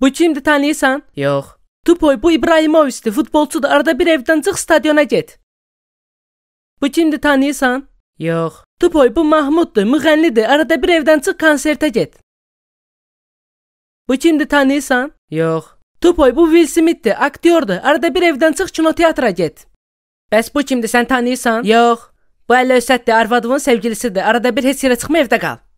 Bu kimdir tanıyırsan? Yox. Tupoy bu İbrahimovic'dir, futbolçudur. Arada bir evdən çıx stadiona get. Bu kimdir tanıyırsan? Yox. Tupoy bu Mahmuddur, müğənnidir. Arada bir evdən çıx konsertə get. Bu kimdir tanıyırsan? Yox. Tupoy bu Will Smith'dir, aktyordur. Arada bir evdən çıx kinoteatra get. Bəs bu kimdir sən tanıyırsan? Yox. Bu Əli Ösətdir, arvadımın sevgilisidir. Arada bir heç yerə çıxma evdə qal.